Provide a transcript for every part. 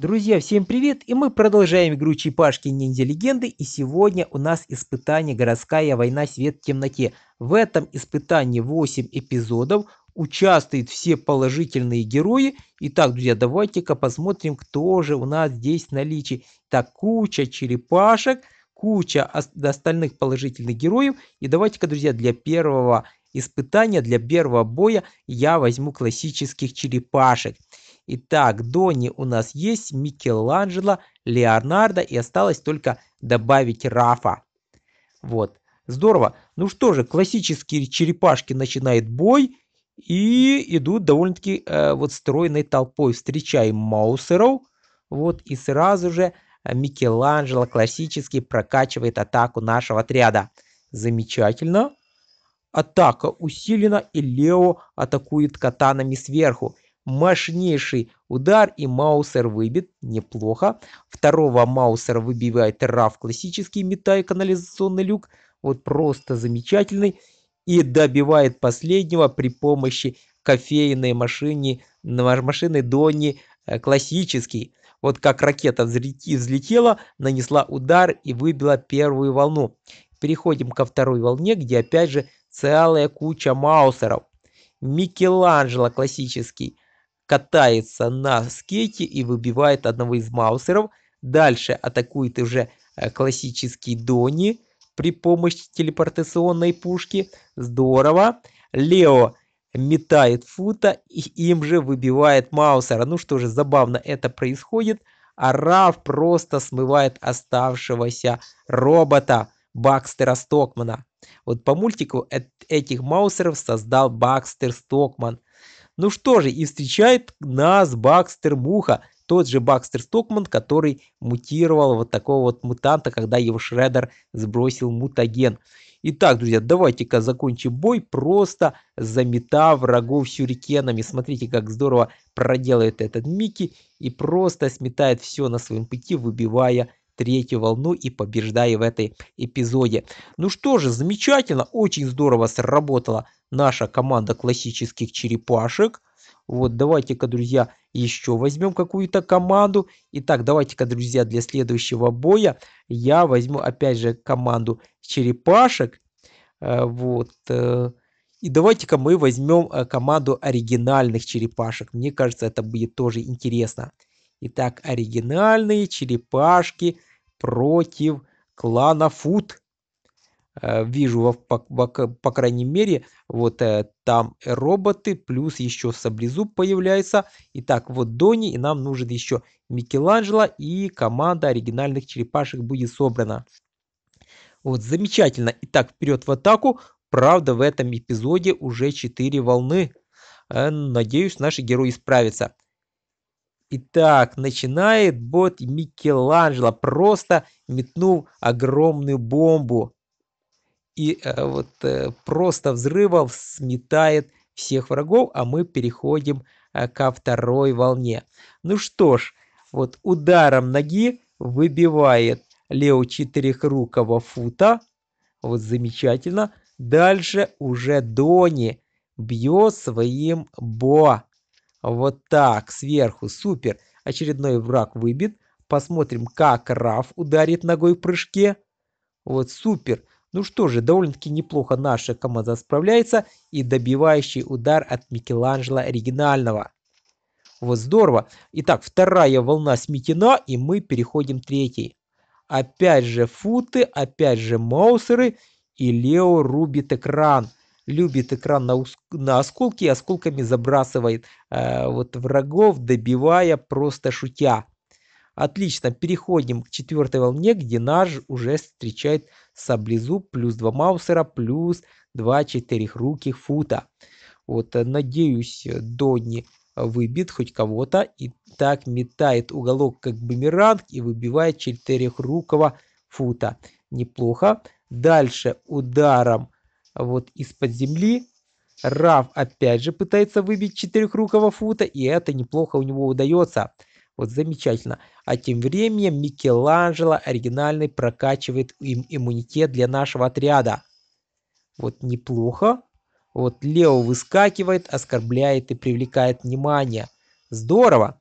Друзья, всем привет! И мы продолжаем игру Чипашки Ниндзя Легенды. И сегодня у нас испытание «Городская война. Свет в темноте». В этом испытании 8 эпизодов. Участвуют все положительные герои. Итак, друзья, давайте-ка посмотрим, кто же у нас здесь в наличии. Так, куча черепашек, куча остальных положительных героев. И давайте-ка, друзья, для первого испытания, для первого боя я возьму классических черепашек. Итак, Дони у нас есть, Микеланджело, Леонардо и осталось только добавить Рафа. Вот, здорово. Ну что же, классические черепашки начинают бой и идут довольно-таки э, вот стройной толпой. Встречаем Маусеров, вот, и сразу же Микеланджело классически прокачивает атаку нашего отряда. Замечательно. Атака усилена, и Лео атакует катанами сверху мощнейший удар, и Маусер выбит неплохо. Второго Маусера выбивает Раф классический, метая канализационный люк. Вот просто замечательный. И добивает последнего при помощи кофейной машины, машины Донни э, классический. Вот как ракета взлетела, нанесла удар и выбила первую волну. Переходим ко второй волне, где опять же целая куча маусеров. Микеланджело классический катается на скейте и выбивает одного из маусеров. Дальше атакует уже э, классический Дони при помощи телепортационной пушки. Здорово. Лео метает фута и им же выбивает маусера. Ну что же, забавно это происходит. А Раф просто смывает оставшегося робота Бакстера Стокмана. Вот по мультику этих маусеров создал Бакстер Стокман – ну что же, и встречает нас Бакстер Муха, тот же Бакстер Стокман, который мутировал вот такого вот мутанта, когда его Шредер сбросил мутаген. Итак, друзья, давайте-ка закончим бой, просто заметав врагов сюрикенами. Смотрите, как здорово проделает этот Микки и просто сметает все на своем пути, выбивая третью волну и побеждая в этой эпизоде. Ну что же, замечательно, очень здорово сработала наша команда классических черепашек. Вот, давайте-ка, друзья, еще возьмем какую-то команду. Итак, давайте-ка, друзья, для следующего боя я возьму, опять же, команду черепашек. Э, вот. Э, и давайте-ка мы возьмем э, команду оригинальных черепашек. Мне кажется, это будет тоже интересно. Итак, оригинальные черепашки против клана Фуд. Э, вижу, по, по, по крайней мере, вот э, там роботы, плюс еще Саблезуб появляется. Итак, вот Дони, и нам нужен еще Микеланджело, и команда оригинальных черепашек будет собрана. Вот, замечательно. Итак, вперед в атаку. Правда, в этом эпизоде уже 4 волны. Э, надеюсь, наши герои справятся. Итак, начинает бот Микеланджело, просто метнул огромную бомбу. И э, вот э, просто взрывом сметает всех врагов, а мы переходим э, ко второй волне. Ну что ж, вот ударом ноги выбивает Лео четырехрукого фута. Вот замечательно. Дальше уже Дони бьет своим Бо. Вот так, сверху, супер. Очередной враг выбит. Посмотрим, как Раф ударит ногой в прыжке. Вот супер. Ну что же, довольно-таки неплохо наша команда справляется и добивающий удар от Микеланджело оригинального. Вот здорово. Итак, вторая волна сметена и мы переходим к третьей. Опять же футы, опять же маусеры и Лео рубит экран любит экран на, на осколки и осколками забрасывает э, вот врагов, добивая просто шутя. Отлично, переходим к четвертой волне, где наш уже встречает саблезуб, плюс два маусера, плюс два четырехруких фута. Вот, э, надеюсь, Донни выбит хоть кого-то. И так метает уголок как бумеранг и выбивает четырехрукого фута. Неплохо. Дальше ударом вот из-под земли. Рав опять же пытается выбить четырехрукого фута, и это неплохо у него удается. Вот замечательно. А тем временем Микеланджело оригинальный прокачивает им иммунитет для нашего отряда. Вот неплохо. Вот Лео выскакивает, оскорбляет и привлекает внимание. Здорово.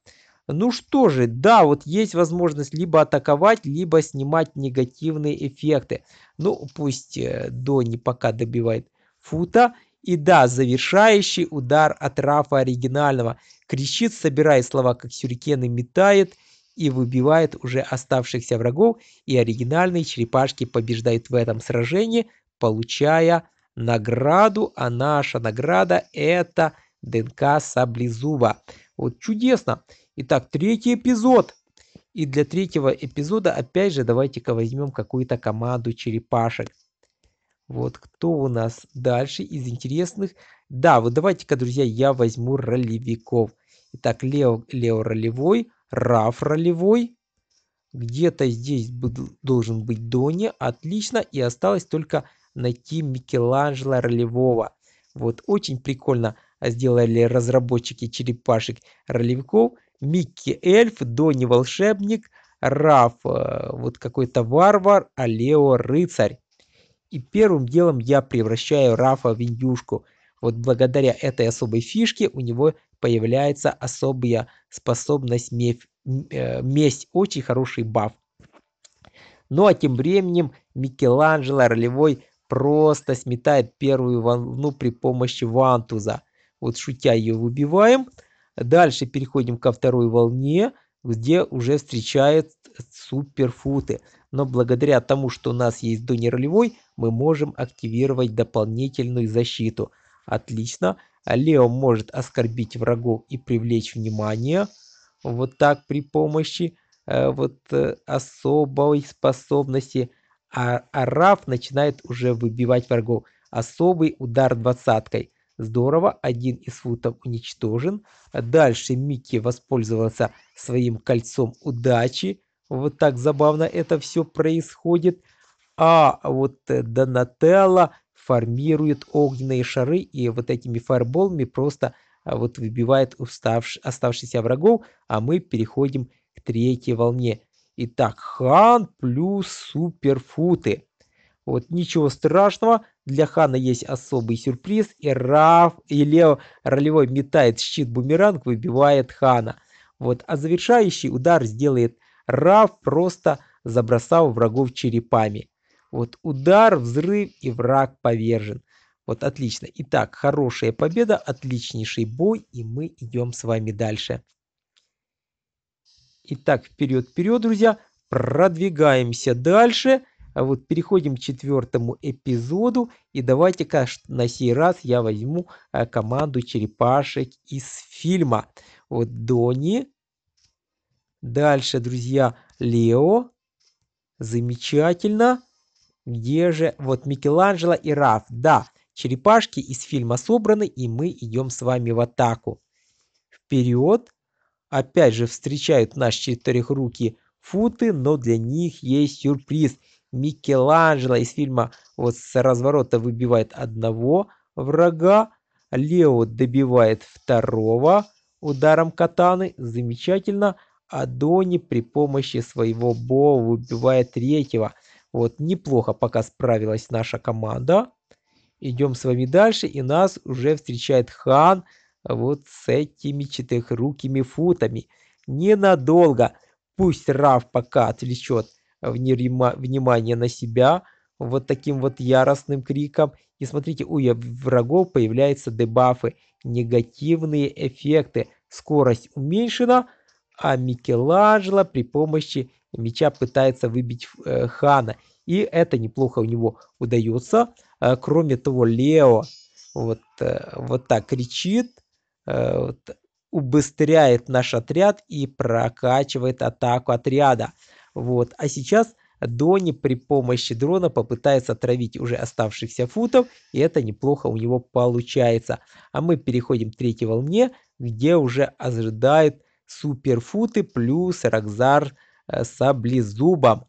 Ну что же, да, вот есть возможность либо атаковать, либо снимать негативные эффекты. Ну, пусть э, Донни пока добивает фута. И да, завершающий удар от Рафа оригинального. Кричит, собирая слова, как сюрикены, метает и выбивает уже оставшихся врагов. И оригинальные черепашки побеждают в этом сражении, получая награду. А наша награда это ДНК Саблезуба. Вот чудесно. Итак, третий эпизод. И для третьего эпизода опять же давайте-ка возьмем какую-то команду черепашек. Вот кто у нас дальше из интересных. Да, вот давайте-ка, друзья, я возьму ролевиков. Итак, Лео, Лео ролевой, Раф ролевой. Где-то здесь должен быть Дони. Отлично. И осталось только найти Микеланджело ролевого. Вот очень прикольно сделали разработчики черепашек ролевиков. Микки эльф, Донни волшебник, Раф э, вот какой-то варвар, а Лео рыцарь. И первым делом я превращаю Рафа в индюшку. Вот благодаря этой особой фишке у него появляется особая способность меф, э, месть. Очень хороший баф. Ну а тем временем Микеланджело ролевой просто сметает первую волну при помощи вантуза. Вот шутя ее выбиваем. Дальше переходим ко второй волне, где уже встречают суперфуты. Но благодаря тому, что у нас есть донер-ролевой, мы можем активировать дополнительную защиту. Отлично. Лео может оскорбить врагов и привлечь внимание. Вот так при помощи э, вот, э, особой способности. А, а Раф начинает уже выбивать врагов. Особый удар двадцаткой. Здорово, один из футов уничтожен. Дальше Микки воспользовался своим кольцом удачи. Вот так забавно это все происходит. А вот э, Донателло формирует огненные шары и вот этими фаерболами просто а, вот выбивает уставш... оставшихся врагов, а мы переходим к третьей волне. Итак, Хан плюс суперфуты. Вот, ничего страшного, для Хана есть особый сюрприз, и, Раф, и Лео ролевой метает щит-бумеранг, выбивает Хана. Вот, а завершающий удар сделает Раф, просто забросав врагов черепами. Вот удар, взрыв и враг повержен. Вот отлично. Итак, хорошая победа, отличнейший бой, и мы идем с вами дальше. Итак, вперед-вперед, друзья. Продвигаемся дальше. А вот переходим к четвертому эпизоду. И давайте-ка на сей раз я возьму а, команду черепашек из фильма. Вот Донни. Дальше, друзья, Лео. Замечательно. Где же? Вот Микеланджело и Раф. Да, черепашки из фильма собраны, и мы идем с вами в атаку. Вперед. Опять же встречают наши четырехруки футы, но для них есть сюрприз – Микеланджело из фильма вот с разворота выбивает одного врага, Лео добивает второго ударом катаны, замечательно, а Дони при помощи своего Бо выбивает третьего. Вот неплохо пока справилась наша команда. Идем с вами дальше, и нас уже встречает Хан вот с этими четырехрукими футами. Ненадолго. Пусть Раф пока отвлечет внимание на себя вот таким вот яростным криком. И смотрите, у врагов появляются дебафы, негативные эффекты. Скорость уменьшена, а Микеланджело при помощи меча пытается выбить э, Хана. И это неплохо у него удается. Э, кроме того, Лео вот, э, вот так кричит, э, вот, убыстряет наш отряд и прокачивает атаку отряда. Вот. А сейчас Дони при помощи дрона попытается отравить уже оставшихся футов, и это неплохо у него получается. А мы переходим к третьей волне, где уже ожидает суперфуты плюс Рокзар э, с облизубом.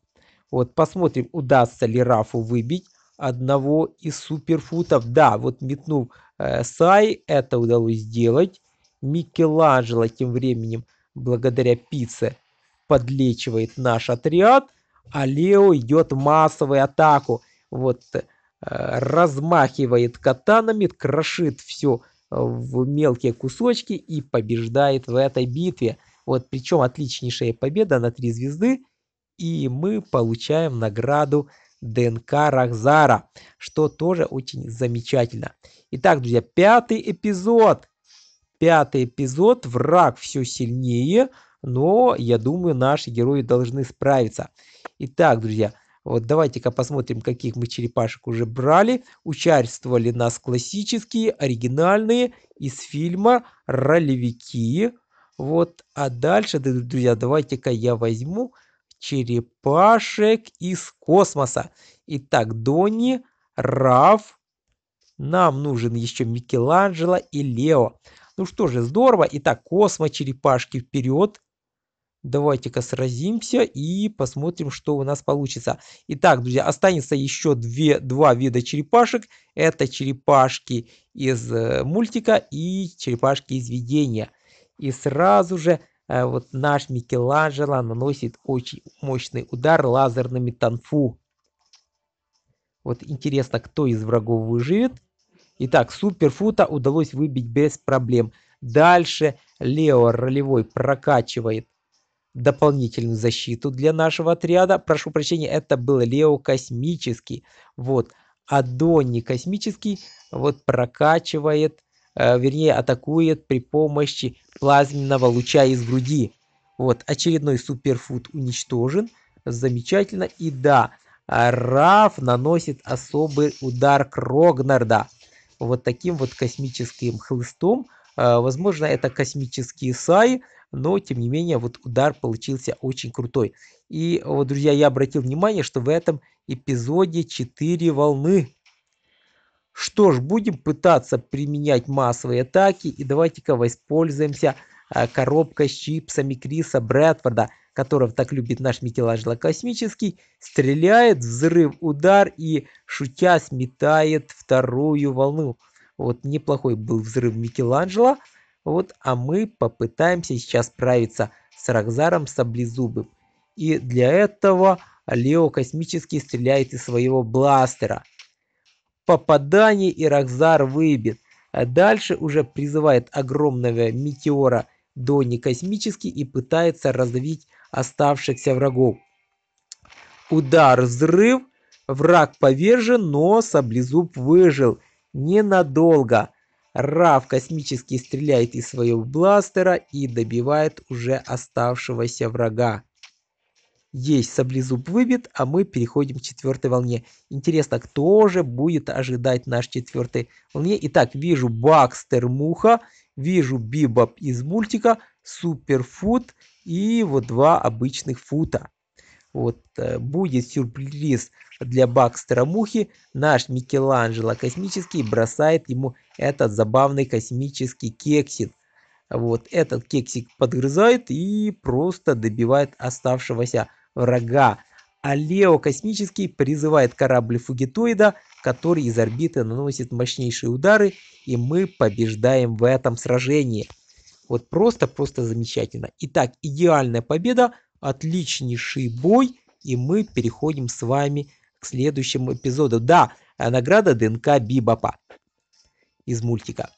Вот посмотрим, удастся ли Рафу выбить одного из суперфутов. Да, вот метнув э, Сай, это удалось сделать. Микеланджело тем временем, благодаря пицце, подлечивает наш отряд, а Лео идет в массовую атаку. Вот э, размахивает катанами, крошит все в мелкие кусочки и побеждает в этой битве. Вот причем отличнейшая победа на три звезды. И мы получаем награду ДНК Рахзара, что тоже очень замечательно. Итак, друзья, пятый эпизод. Пятый эпизод. Враг все сильнее но я думаю, наши герои должны справиться. Итак, друзья, вот давайте-ка посмотрим, каких мы черепашек уже брали. Участвовали нас классические, оригинальные, из фильма «Ролевики». Вот, а дальше, друзья, давайте-ка я возьму черепашек из космоса. Итак, Донни, Раф, нам нужен еще Микеланджело и Лео. Ну что же, здорово. Итак, космо-черепашки вперед. Давайте-ка сразимся и посмотрим, что у нас получится. Итак, друзья, останется еще две, два вида черепашек. Это черепашки из э, мультика и черепашки из видения. И сразу же э, вот наш Микеланджело наносит очень мощный удар лазерными танфу. Вот интересно, кто из врагов выживет. Итак, Суперфута удалось выбить без проблем. Дальше Лео ролевой прокачивает дополнительную защиту для нашего отряда. Прошу прощения, это был Лео Космический. Вот. А Донни Космический вот прокачивает, э, вернее атакует при помощи плазменного луча из груди. Вот. Очередной суперфуд уничтожен. Замечательно. И да, а Раф наносит особый удар Крогнарда. Вот таким вот космическим хлыстом. Э, возможно, это космические саи но тем не менее вот удар получился очень крутой. И вот, друзья, я обратил внимание, что в этом эпизоде 4 волны. Что ж, будем пытаться применять массовые атаки и давайте-ка воспользуемся а, коробкой с чипсами Криса Брэдфорда, которого так любит наш Микеланджело Космический, стреляет, взрыв, удар и, шутя, сметает вторую волну. Вот неплохой был взрыв Микеланджело. Вот, а мы попытаемся сейчас справиться с Рокзаром Саблезубым. И для этого Лео Космический стреляет из своего бластера. Попадание и Рокзар выбит. А дальше уже призывает огромного метеора Дони Космический и пытается раздавить оставшихся врагов. Удар, взрыв, враг повержен, но Саблезуб выжил ненадолго. Рав космически стреляет из своего бластера и добивает уже оставшегося врага. Есть саблезуб выбит, а мы переходим к четвертой волне. Интересно, кто же будет ожидать наш четвертой волне? Итак, вижу Бакстер Муха, вижу Бибоп из мультика, Суперфуд и вот два обычных фута. Вот, э, будет сюрприз для Бакстера Мухи. Наш Микеланджело космический бросает ему этот забавный космический кексик. Вот этот кексик подгрызает и просто добивает оставшегося врага. А Лео Космический призывает корабль Фугитоида, который из орбиты наносит мощнейшие удары, и мы побеждаем в этом сражении. Вот просто-просто замечательно. Итак, идеальная победа отличнейший бой, и мы переходим с вами к следующему эпизоду. Да, э, награда ДНК Бибапа из мультика.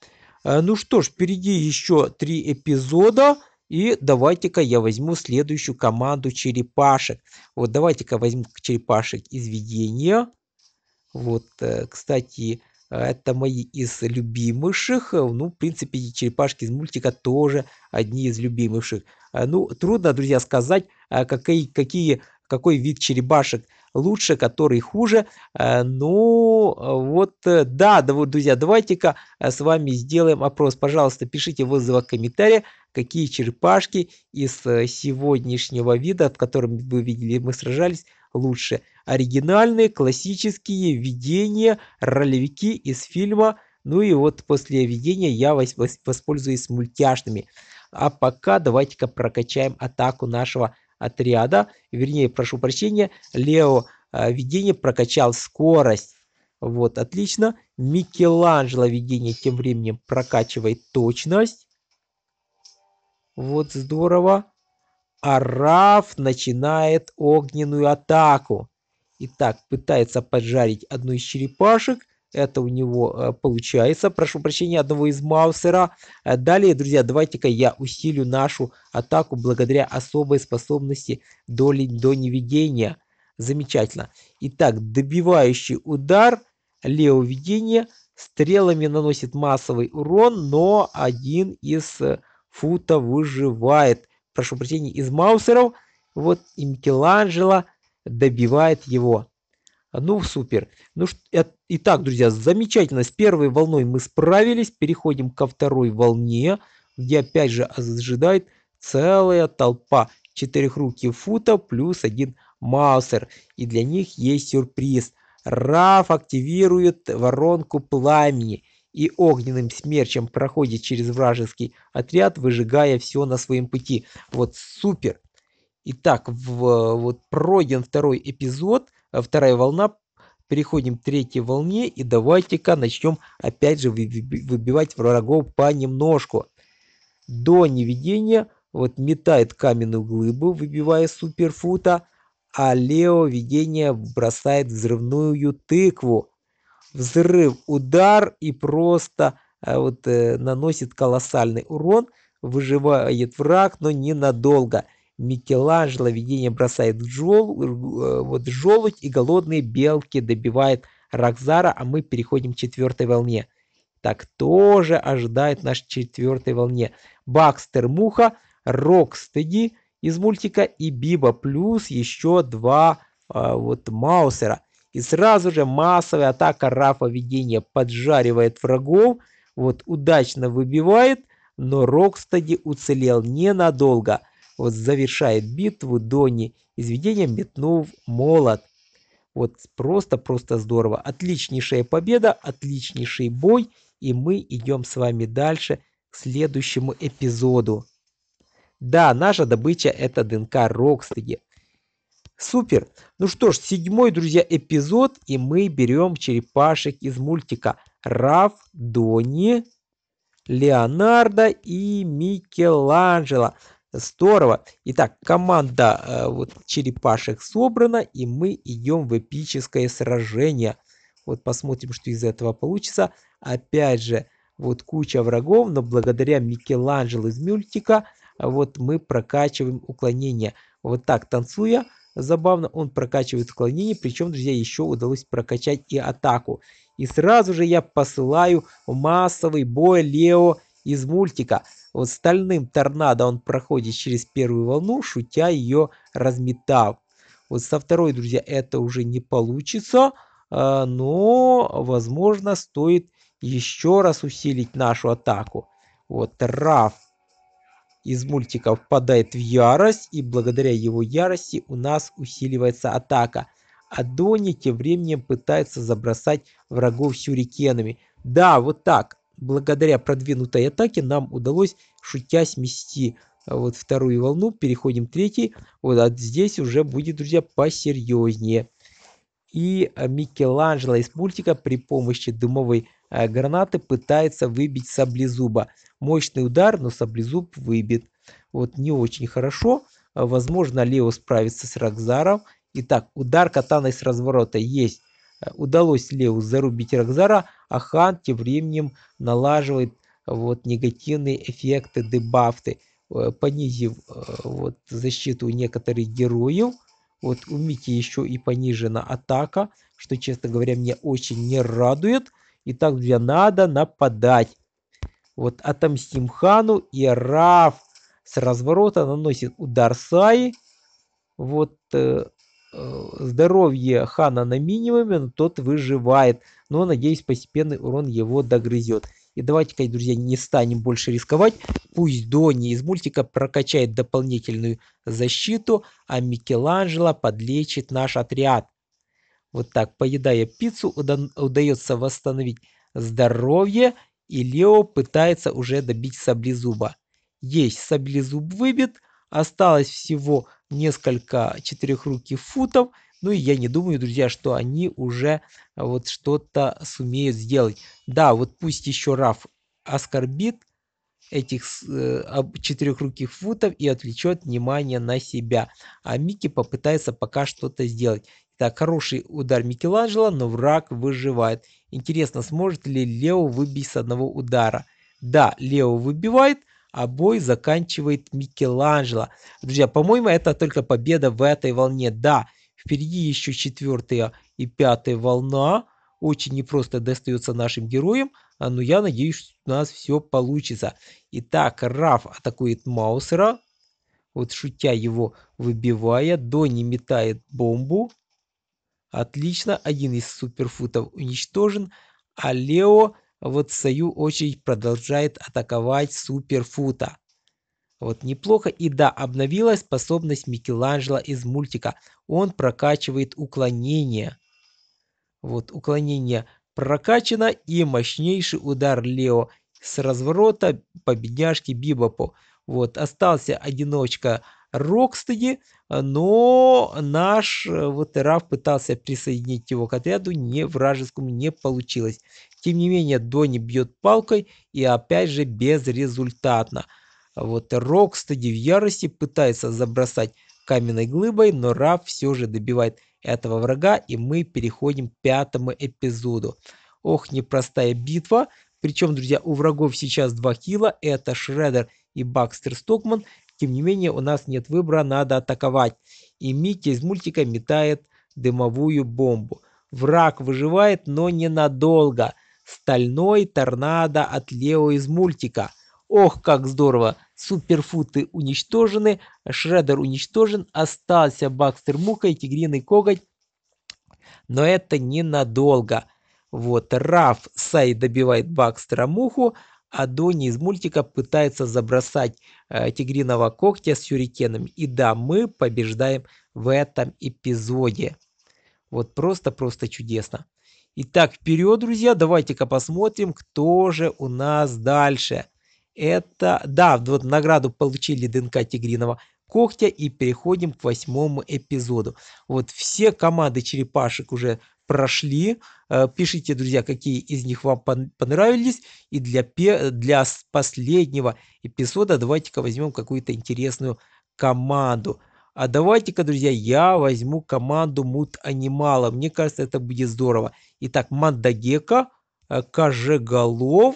Э, ну что ж, впереди еще три эпизода. И давайте-ка я возьму следующую команду черепашек. Вот давайте-ка возьму черепашек из видения. Вот, э, кстати, это мои из любимейших. Ну, в принципе, черепашки из мультика тоже одни из любимейших. А, ну, трудно, друзья, сказать, а, какие, какие, какой вид черепашек лучше, который хуже. Ну, вот, э, да, друзья, давайте-ка с вами сделаем опрос. Пожалуйста, пишите в отзывах, комментариях, какие черепашки из э, сегодняшнего вида, в котором вы видели, мы сражались, лучше. Оригинальные, классические видения, ролевики из фильма. Ну и вот после видения я воспользуюсь мультяшными. А пока давайте-ка прокачаем атаку нашего отряда. Вернее, прошу прощения, Лео э, видение прокачал скорость. Вот, отлично. Микеланджело видение тем временем прокачивает точность. Вот, здорово. Араф начинает огненную атаку. Итак, пытается поджарить одну из черепашек. Это у него э, получается. Прошу прощения, одного из Маусера. Э, далее, друзья, давайте-ка я усилю нашу атаку благодаря особой способности до, до неведения. Замечательно. Итак, добивающий удар, лео видение. Стрелами наносит массовый урон, но один из э, фута выживает прошу прощения, из Маусеров, вот и Микеланджело добивает его. Ну, супер. Ну, э, итак, друзья, замечательно. С первой волной мы справились. Переходим ко второй волне, где опять же ожидает целая толпа четырехруки фута плюс один маусер. И для них есть сюрприз. Раф активирует воронку пламени и огненным смерчем проходит через вражеский отряд, выжигая все на своем пути. Вот супер! Итак, в, вот пройден второй эпизод, а вторая волна, переходим к третьей волне и давайте-ка начнем опять же выбивать врагов понемножку. До неведения вот метает каменную глыбу, выбивая суперфута, а Лео видение бросает взрывную тыкву взрыв, удар и просто э, вот э, наносит колоссальный урон, выживает враг, но ненадолго. Микеланджело видение бросает жел, э, вот желудь и голодные белки добивает Рокзара, а мы переходим к четвертой волне. Так тоже ожидает наш четвертой волне. Бакстер Муха, Рокстеди из мультика и Биба плюс еще два вот Маусера. И сразу же массовая атака Рафа Видения поджаривает врагов, вот удачно выбивает, но Рокстади уцелел ненадолго. Вот завершает битву Донни из видения метнув молот. Вот просто-просто здорово. Отличнейшая победа, отличнейший бой. И мы идем с вами дальше к следующему эпизоду. Да, наша добыча это ДНК Рокстеди. Супер! Ну что ж, седьмой, друзья, эпизод, и мы берем черепашек из мультика. Раф, Дони, Леонардо и Микеланджело. Здорово! Итак, команда э, вот, черепашек собрана, и мы идем в эпическое сражение. Вот посмотрим, что из этого получится. Опять же, вот куча врагов, но благодаря Микеланджело из мультика вот мы прокачиваем уклонение. Вот так танцуя Забавно, он прокачивает склонение, причем, друзья, еще удалось прокачать и атаку. И сразу же я посылаю массовый бой Лео из мультика. Вот стальным торнадо он проходит через первую волну, шутя ее разметав. Вот со второй, друзья, это уже не получится, а, но, возможно, стоит еще раз усилить нашу атаку. Вот Раф из мультика впадает в ярость, и благодаря его ярости у нас усиливается атака. А Донни тем временем пытается забросать врагов сюрикенами. Да, вот так. Благодаря продвинутой атаке нам удалось, шутя, смести а вот вторую волну. Переходим к третьей. Вот а здесь уже будет, друзья, посерьезнее. И Микеланджело из мультика при помощи дымовой Э, гранаты пытается выбить саблезуба. Мощный удар, но саблезуб выбит. Вот не очень хорошо. Э, возможно, Лео справится с Рокзаром. Итак, удар катаной с разворота есть. Э, удалось Лео зарубить Рокзара, а Хан тем временем налаживает вот, негативные эффекты, дебафты, понизив вот, защиту некоторых героев. Вот у Мики еще и понижена атака, что, честно говоря, меня очень не радует. Итак, друзья, надо нападать. Вот отомстим хану и Раф с разворота наносит удар Саи. Вот э, э, здоровье хана на минимуме, но тот выживает. Но, надеюсь, постепенный урон его догрызет. И давайте-ка, друзья, не станем больше рисковать. Пусть Донни из мультика прокачает дополнительную защиту, а Микеланджело подлечит наш отряд. Вот так, поедая пиццу, удается восстановить здоровье, и Лео пытается уже добить саблезуба. Есть, саблезуб выбит, осталось всего несколько четырехруких футов, ну и я не думаю, друзья, что они уже а, вот что-то сумеют сделать. Да, вот пусть еще Раф оскорбит этих э, четырехруких футов и отвлечет внимание на себя. А Микки попытается пока что-то сделать. Так, хороший удар Микеланджело, но враг выживает. Интересно, сможет ли Лео выбить с одного удара? Да, Лео выбивает, а бой заканчивает Микеланджело. Друзья, по-моему, это только победа в этой волне. Да, впереди еще четвертая и пятая волна. Очень непросто достается нашим героям, а, но я надеюсь, что у нас все получится. Итак, Раф атакует Маусера, вот шутя его выбивая. Донни метает бомбу. Отлично, один из суперфутов уничтожен, а Лео вот в свою очередь продолжает атаковать суперфута. Вот неплохо. И да, обновилась способность Микеланджело из мультика. Он прокачивает уклонение. Вот уклонение прокачано и мощнейший удар Лео с разворота по бедняжке Бибопу. Вот остался одиночка Рокстеди, э, но наш э, вот Ватерав пытался присоединить его к отряду, не вражескому не получилось. Тем не менее, Донни бьет палкой и опять же безрезультатно. Вот Рокстеди в ярости пытается забросать каменной глыбой, но Раф все же добивает этого врага, и мы переходим к пятому эпизоду. Ох, непростая битва. Причем, друзья, у врагов сейчас два хила. Это Шредер и Бакстер Стокман. Тем не менее, у нас нет выбора, надо атаковать. И Микки из мультика метает дымовую бомбу. Враг выживает, но ненадолго. Стальной торнадо от Лео из мультика. Ох, как здорово! Суперфуты уничтожены, Шредер уничтожен, остался Бакстер Мука и Тигриный Коготь. Но это ненадолго. Вот Раф Сай добивает Бакстера Муху, Адони из мультика пытается забросать э, тигриного когтя с сюрикеном. И да, мы побеждаем в этом эпизоде. Вот просто-просто чудесно. Итак, вперед, друзья, давайте-ка посмотрим, кто же у нас дальше. Это, да, вот награду получили ДНК тигриного когтя и переходим к восьмому эпизоду. Вот все команды черепашек уже прошли. Э, пишите, друзья, какие из них вам понравились. И для, для последнего эпизода давайте-ка возьмем какую-то интересную команду. А давайте-ка, друзья, я возьму команду Мут Анимала. Мне кажется, это будет здорово. Итак, Мандагека, э, кажеголов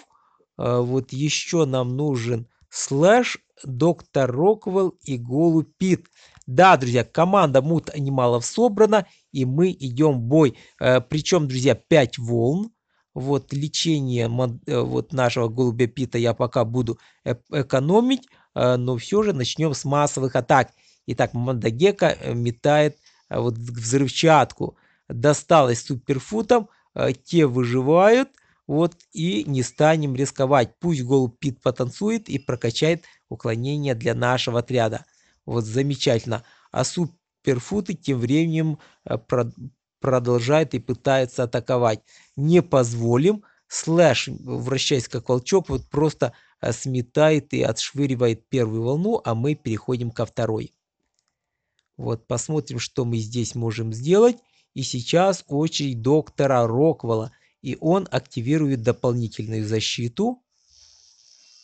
э, Вот еще нам нужен Слэш, Доктор Роквелл и голупит Пит. Да, друзья, команда мут немало собрана, и мы идем в бой. Э, причем, друзья, 5 волн. Вот лечение э, вот нашего голубя Пита я пока буду экономить, э, но все же начнем с массовых атак. Итак, Мандагека метает вот взрывчатку. Досталось суперфутом, те выживают, вот и не станем рисковать. Пусть голубь Пит потанцует и прокачает уклонение для нашего отряда. Вот замечательно. А суперфуты тем временем э, продолжает и пытается атаковать. Не позволим. Слэш, вращаясь как волчок, вот просто э, сметает и отшвыривает первую волну, а мы переходим ко второй. Вот посмотрим, что мы здесь можем сделать. И сейчас очередь доктора Роквелла. И он активирует дополнительную защиту.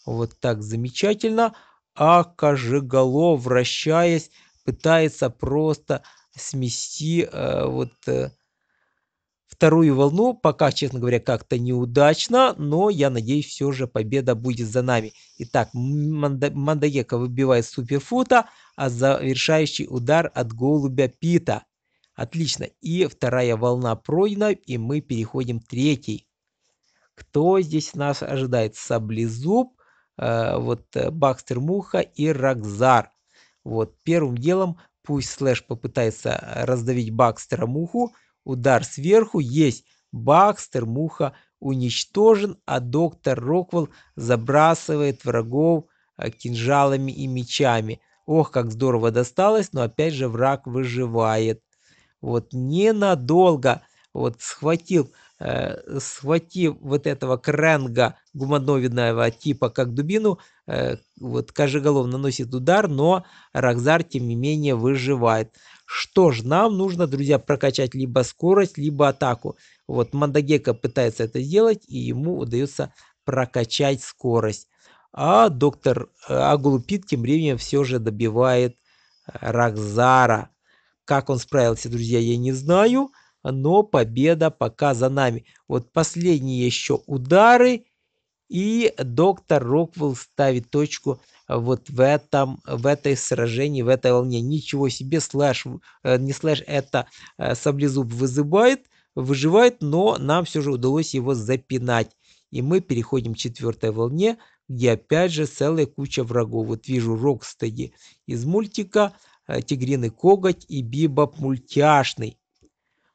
Вот так замечательно. А Акажиголов, вращаясь, пытается просто смести э, вот э, вторую волну. Пока, честно говоря, как-то неудачно, но я надеюсь, все же победа будет за нами. Итак, Манда, Мандаека выбивает суперфута, а завершающий удар от голубя Пита. Отлично. И вторая волна пройдена, и мы переходим к третьей. Кто здесь нас ожидает? Саблезуб Э, вот э, Бакстер Муха и Рокзар. Вот первым делом пусть Слэш попытается э, раздавить Бакстера Муху, удар сверху есть, Бакстер Муха уничтожен, а доктор Роквелл забрасывает врагов кинжалами и мечами. Ох, как здорово досталось, но опять же враг выживает. Вот ненадолго вот схватил э, схватив вот этого кренга гуманоидного типа как дубину, э, вот Кожеголов наносит удар, но Рокзар тем не менее выживает. Что ж, нам нужно, друзья, прокачать либо скорость, либо атаку. Вот Мандагека пытается это сделать, и ему удается прокачать скорость. А доктор э, Агулупит тем временем все же добивает э, Рокзара. Как он справился, друзья, я не знаю но победа пока за нами. Вот последние еще удары. И доктор Роквелл ставит точку вот в этом, в этой сражении, в этой волне. Ничего себе, слэш, э, не слэш, это э, саблезуб вызывает, выживает, но нам все же удалось его запинать. И мы переходим к четвертой волне, где опять же целая куча врагов. Вот вижу Рокстеди из мультика, э, Тигриный коготь и Бибоп мультяшный.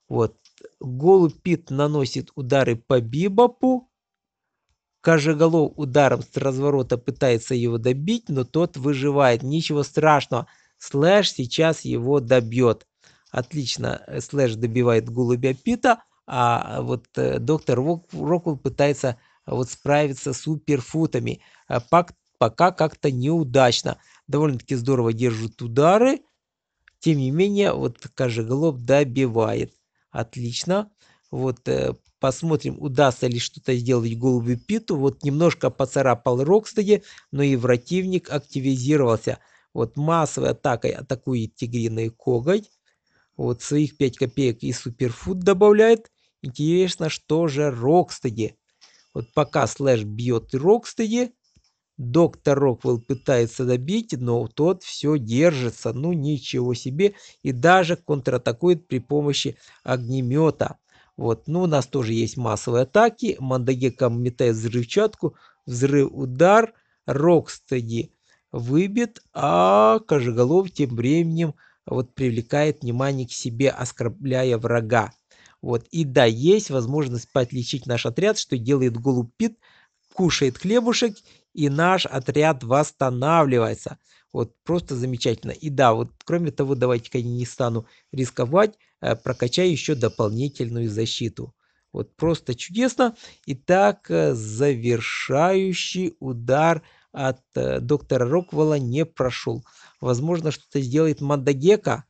Вот. Голубь наносит удары по Бибопу. Кожеголов ударом с разворота пытается его добить, но тот выживает. Ничего страшного. Слэш сейчас его добьет. Отлично. Э, Слэш добивает голубя Пита, а э, вот э, доктор Рокул пытается вот справиться с суперфутами. Пак пока как-то неудачно. Довольно-таки здорово держит удары. Тем не менее, вот Кожеголов добивает. Отлично. Вот э, посмотрим, удастся ли что-то сделать голубю Питу. Вот немножко поцарапал Рокстеди, но и противник активизировался. Вот массовой атакой атакует Тигриный коготь. Вот своих 5 копеек и суперфуд добавляет. Интересно, что же Рокстеди. Вот пока Слэш бьет Рокстеди, Доктор Роквелл пытается добить, но тот все держится, ну ничего себе, и даже контратакует при помощи огнемета. Вот, ну у нас тоже есть массовые атаки, Мандагеком метает взрывчатку, взрыв, удар, Рокстеди выбит, а Кожеголов тем временем вот привлекает внимание к себе, оскорбляя врага. Вот, и да, есть возможность подлечить наш отряд, что делает Голуб Пит – кушает хлебушек, и наш отряд восстанавливается. Вот просто замечательно. И да, вот кроме того, давайте-ка я не стану рисковать, э, прокачаю еще дополнительную защиту. Вот просто чудесно. Итак, э, завершающий удар от э, доктора Роквелла не прошел. Возможно, что-то сделает Мандагека.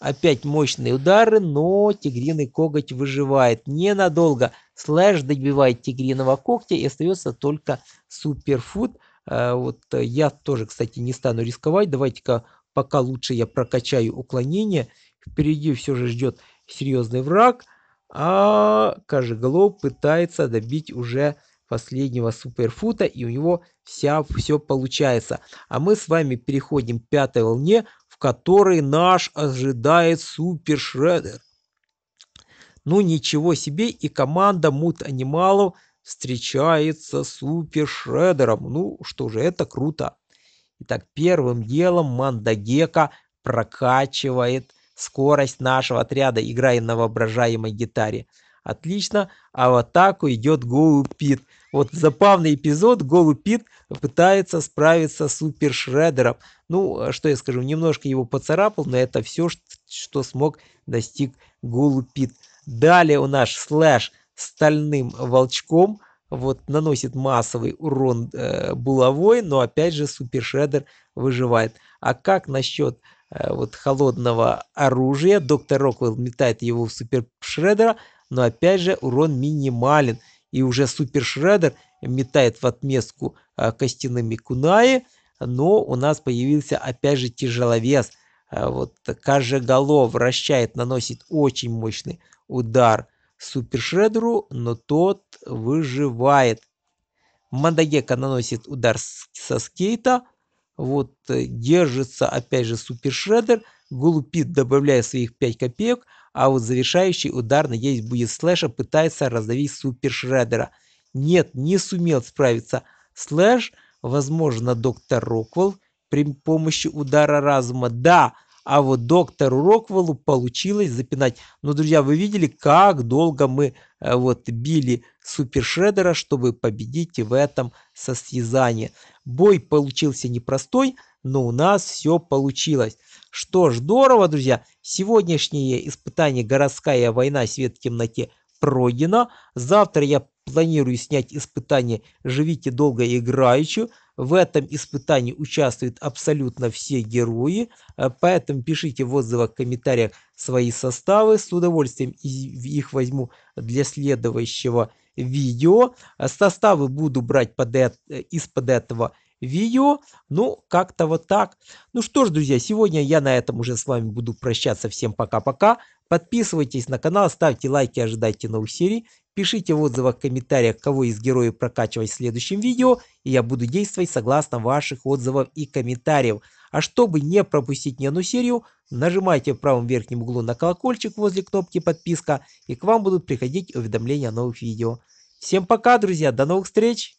Опять мощные удары, но тигриный коготь выживает ненадолго. Слэш добивает тигриного когтя и остается только суперфуд. А, вот э, я тоже, кстати, не стану рисковать. Давайте-ка пока лучше я прокачаю уклонение. Впереди все же ждет серьезный враг. А Кожеголов пытается добить уже последнего суперфута, и у него вся все получается. А мы с вами переходим к пятой волне которой наш ожидает Супер Шредер. Ну ничего себе, и команда Мут Анималов встречается с Супер Шредером. Ну что же, это круто. Итак, первым делом Мандагека прокачивает скорость нашего отряда, играя на воображаемой гитаре. Отлично. А в атаку идет Голупит. Вот забавный эпизод. Голупит пытается справиться с Супер Шредером. Ну, а что я скажу, немножко его поцарапал, но это все, что смог достиг Голупит. Далее у нас Слэш стальным волчком вот наносит массовый урон э, булавой, но опять же Супер Шредер выживает. А как насчет э, вот холодного оружия? Доктор Роквелл метает его в Супер Шредера, но опять же урон минимален. И уже Супер Шредер метает в отместку а, костяными кунаи, но у нас появился опять же тяжеловес. А, вот Кожеголов вращает, наносит очень мощный удар Супер Шредеру, но тот выживает. Мадагека наносит удар со скейта. Вот э, держится опять же Супер Шредер. Голупит, добавляя своих 5 копеек а вот завершающий удар, есть будет слэша, пытается раздавить супер Шредера. Нет, не сумел справиться. Слэш, возможно, доктор Роквелл при помощи удара разума. Да, а вот доктору Роквеллу получилось запинать. Но, друзья, вы видели, как долго мы э, вот били супер Шредера, чтобы победить в этом состязании. Бой получился непростой, но у нас все получилось. Что ж, здорово, друзья. Сегодняшнее испытание «Городская война. Свет в темноте» пройдено. Завтра я планирую снять испытание «Живите долго и играючи». В этом испытании участвуют абсолютно все герои, э, поэтому пишите в отзывах, в комментариях свои составы. С удовольствием их возьму для следующего видео. Э, составы буду брать под, э, из-под этого видео. Ну, как-то вот так. Ну что ж, друзья, сегодня я на этом уже с вами буду прощаться. Всем пока-пока. Подписывайтесь на канал, ставьте лайки, ожидайте новых серий. Пишите в отзывах, комментариях, кого из героев прокачивать в следующем видео. И я буду действовать согласно ваших отзывов и комментариев. А чтобы не пропустить ни одну серию, нажимайте в правом верхнем углу на колокольчик возле кнопки подписка. И к вам будут приходить уведомления о новых видео. Всем пока, друзья. До новых встреч.